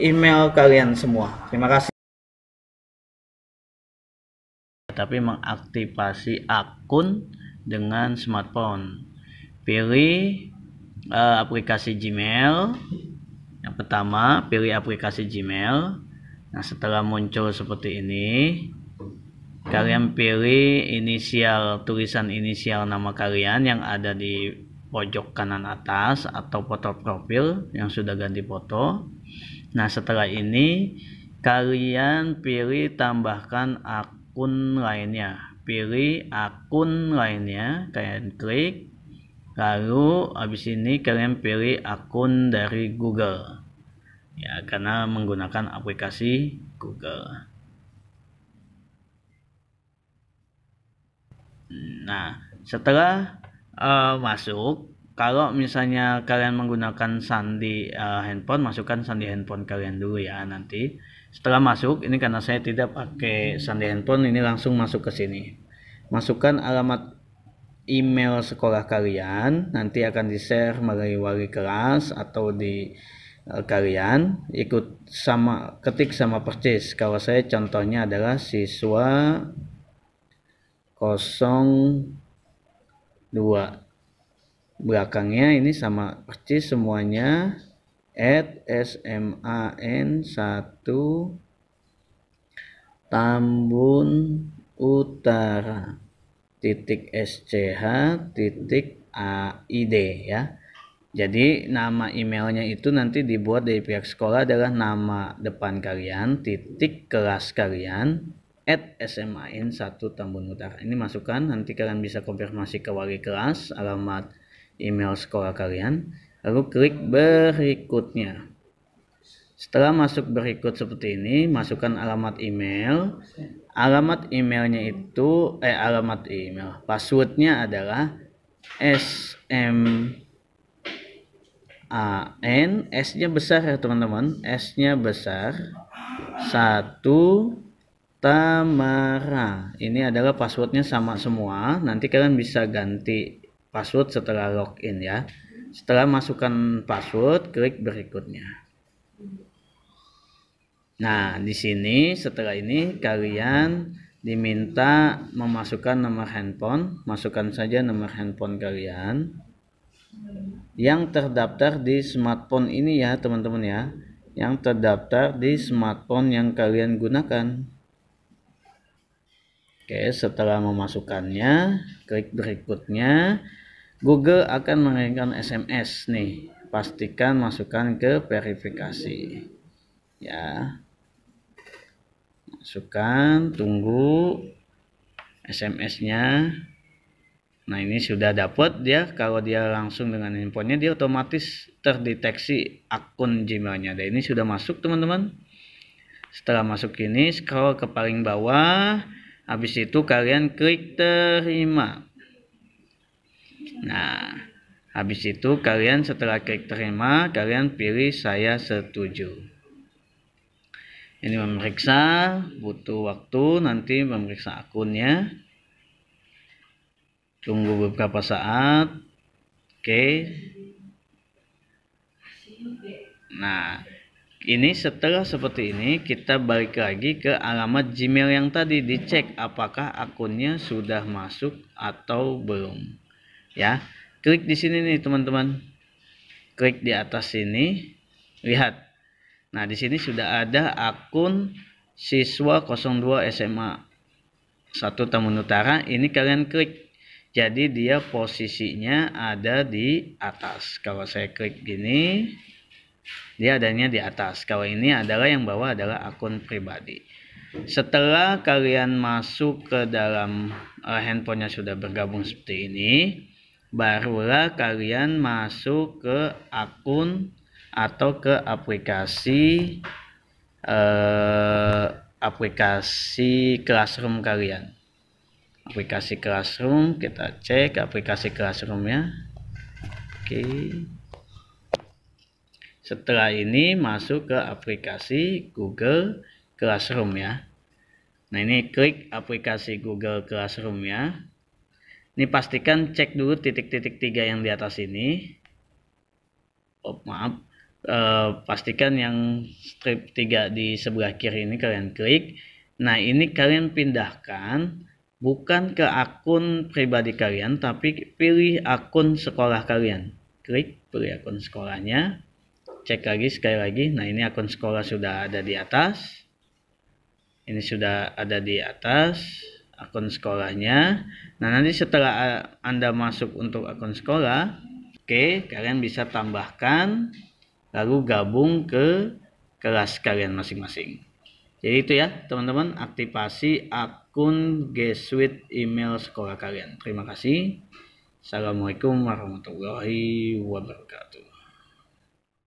email kalian semua. Terima kasih. Tapi mengaktifasi akun dengan smartphone. Pilih uh, aplikasi Gmail. Yang pertama, pilih aplikasi Gmail. Nah, setelah muncul seperti ini, kalian pilih inisial tulisan inisial nama kalian yang ada di pojok kanan atas atau foto profil yang sudah ganti foto Nah, setelah ini kalian pilih tambahkan akun lainnya. Pilih akun lainnya, kalian klik. Lalu habis ini kalian pilih akun dari Google. Ya, karena menggunakan aplikasi Google. Nah, setelah uh, masuk kalau misalnya kalian menggunakan sandi uh, handphone masukkan sandi handphone kalian dulu ya nanti setelah masuk ini karena saya tidak pakai sandi handphone ini langsung masuk ke sini masukkan alamat email sekolah kalian nanti akan di share melalui wali kelas atau di uh, kalian ikut sama ketik sama persis kalau saya contohnya adalah siswa 02 belakangnya ini sama persis semuanya at sman 1 Tambun Utara titik SCH titik AID ya. Jadi nama emailnya itu nanti dibuat dari pihak sekolah adalah nama depan kalian, titik kelas kalian, at SMAN 1 Tambun Utara. Ini masukkan, nanti kalian bisa konfirmasi ke wali kelas, alamat email sekolah kalian, lalu klik berikutnya. Setelah masuk berikut seperti ini, masukkan alamat email. Alamat emailnya itu, eh alamat email, passwordnya adalah sm a n s-nya besar ya teman-teman, s-nya besar satu Tamara. Ini adalah passwordnya sama semua. Nanti kalian bisa ganti password setelah login ya. Setelah masukkan password, klik berikutnya. Nah, di sini setelah ini kalian diminta memasukkan nomor handphone. Masukkan saja nomor handphone kalian yang terdaftar di smartphone ini ya, teman-teman ya. Yang terdaftar di smartphone yang kalian gunakan. Oke, setelah memasukkannya, klik berikutnya. Google akan mengirimkan SMS nih. Pastikan masukkan ke verifikasi. Ya. Masukkan, tunggu SMS-nya. Nah, ini sudah dapat dia kalau dia langsung dengan handphonenya dia otomatis terdeteksi akun Gmail-nya. Dan ini sudah masuk, teman-teman. Setelah masuk ini scroll ke paling bawah habis itu kalian klik terima nah habis itu kalian setelah klik terima kalian pilih saya setuju ini memeriksa butuh waktu nanti memeriksa akunnya tunggu beberapa saat oke okay. nah ini setelah seperti ini kita balik lagi ke alamat Gmail yang tadi dicek apakah akunnya sudah masuk atau belum ya klik di sini nih teman-teman klik di atas sini lihat nah di sini sudah ada akun siswa 02 SMA 1 Taman Utara ini kalian klik jadi dia posisinya ada di atas kalau saya klik gini dia adanya di atas. Kalau ini adalah yang bawah adalah akun pribadi. Setelah kalian masuk ke dalam uh, handphonenya sudah bergabung seperti ini, barulah kalian masuk ke akun atau ke aplikasi uh, aplikasi Classroom kalian. Aplikasi Classroom kita cek aplikasi Classroomnya. Oke. Okay. Setelah ini masuk ke aplikasi Google Classroom ya. Nah ini klik aplikasi Google Classroom ya. Ini pastikan cek dulu titik-titik tiga yang di atas ini. Oh maaf, e, pastikan yang strip tiga di sebelah kiri ini kalian klik. Nah ini kalian pindahkan bukan ke akun pribadi kalian tapi pilih akun sekolah kalian. Klik pilih akun sekolahnya cek lagi sekali lagi nah ini akun sekolah sudah ada di atas ini sudah ada di atas akun sekolahnya nah nanti setelah eh, anda masuk untuk akun sekolah oke okay, kalian bisa tambahkan lalu gabung ke kelas kalian masing-masing jadi itu ya teman-teman aktivasi akun G Suite email sekolah kalian terima kasih Assalamualaikum warahmatullahi wabarakatuh